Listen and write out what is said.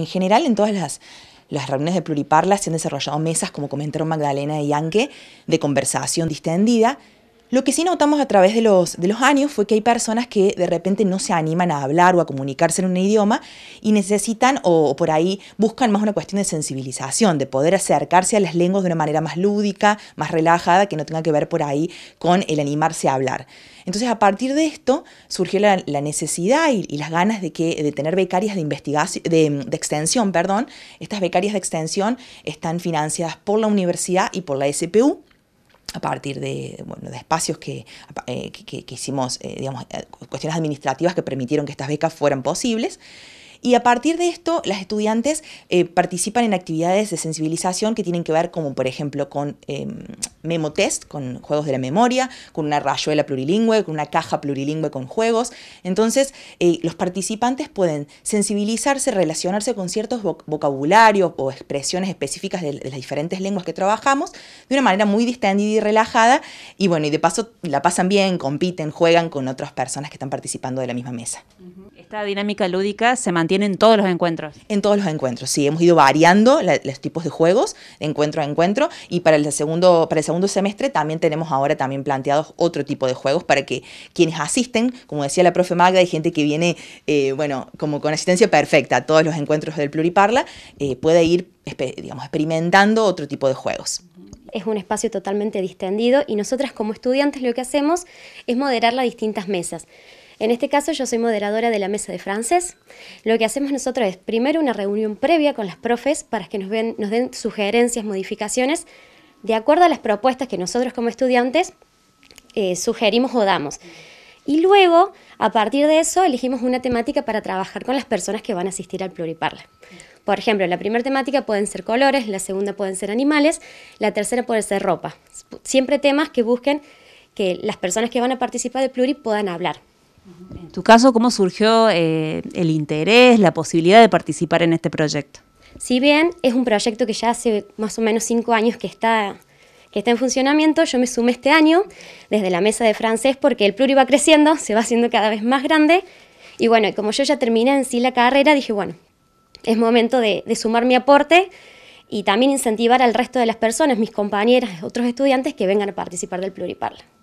en general en todas las, las reuniones de pluriparlas se han desarrollado mesas, como comentaron Magdalena y Yanke, de conversación distendida, lo que sí notamos a través de los, de los años fue que hay personas que de repente no se animan a hablar o a comunicarse en un idioma y necesitan o, por ahí buscan más una cuestión de sensibilización, de poder acercarse a las lenguas de una manera más lúdica, más relajada, que no tenga que ver por ahí con el animarse a hablar. Entonces a partir de esto surgió la, necesidad y, las ganas de, que, de tener becarias de, investigación, de, de extensión. Perdón. Estas becarias de extensión están financiadas por la universidad y por la SPU a partir de, bueno, de espacios que, eh, que, hicimos, eh, eh, cuestiones administrativas que permitieron que estas becas fueran posibles. Y a partir de esto, las estudiantes eh, participan en actividades de sensibilización que tienen que ver, como por ejemplo, con eh, em, memotest, con juegos de la memoria, con una rayuela plurilingüe, con una caja plurilingüe con juegos. Entonces, eh, los participantes pueden sensibilizarse, relacionarse con ciertos vocabulario vocabularios o expresiones específicas de, de, las diferentes lenguas que trabajamos de una manera muy distendida y relajada. Y bueno, y de paso la pasan bien, compiten, juegan con otras personas que están participando de la misma mesa. Esta dinámica lúdica se mantiene tienen en todos los encuentros. En todos los encuentros, sí. Hemos ido variando los tipos de juegos, de encuentro a encuentro, y para el, segundo, para segundo semestre también tenemos ahora también planteados otro tipo de juegos para que quienes asisten, como decía la profe Magda, hay gente que viene, eh, bueno, como con asistencia perfecta a todos los encuentros del Pluriparla, eh, pueda ir, digamos, experimentando otro tipo de juegos es un espacio totalmente distendido y nosotras como estudiantes lo que hacemos es moderar las distintas mesas. En este caso yo soy moderadora de la mesa de francés. Lo que hacemos nosotros es primero una reunión previa con las profes para que nos, ven, nos den sugerencias, modificaciones, de acuerdo a las propuestas que nosotros como estudiantes eh, sugerimos o damos. Y luego, a partir de eso, elegimos una temática para trabajar con las personas que van a asistir al pluriparla. Por ejemplo, la primera temática pueden ser colores, la segunda pueden ser animales, la tercera puede ser ropa. Siempre temas que busquen que las personas que van a participar del pluri puedan hablar. En tu caso, ¿cómo surgió eh, el interés, la posibilidad de participar en este proyecto? Si bien es un proyecto que ya hace más o menos cinco años que está, que está en funcionamiento, yo me sumé este año desde la mesa de francés porque el pluri va creciendo, se va haciendo cada vez más grande. Y bueno, como yo ya terminé en sí la carrera, dije, bueno, es momento de, sumar mi aporte y también incentivar al resto de las personas, mis compañeras, otros estudiantes que vengan a participar del pluriparla.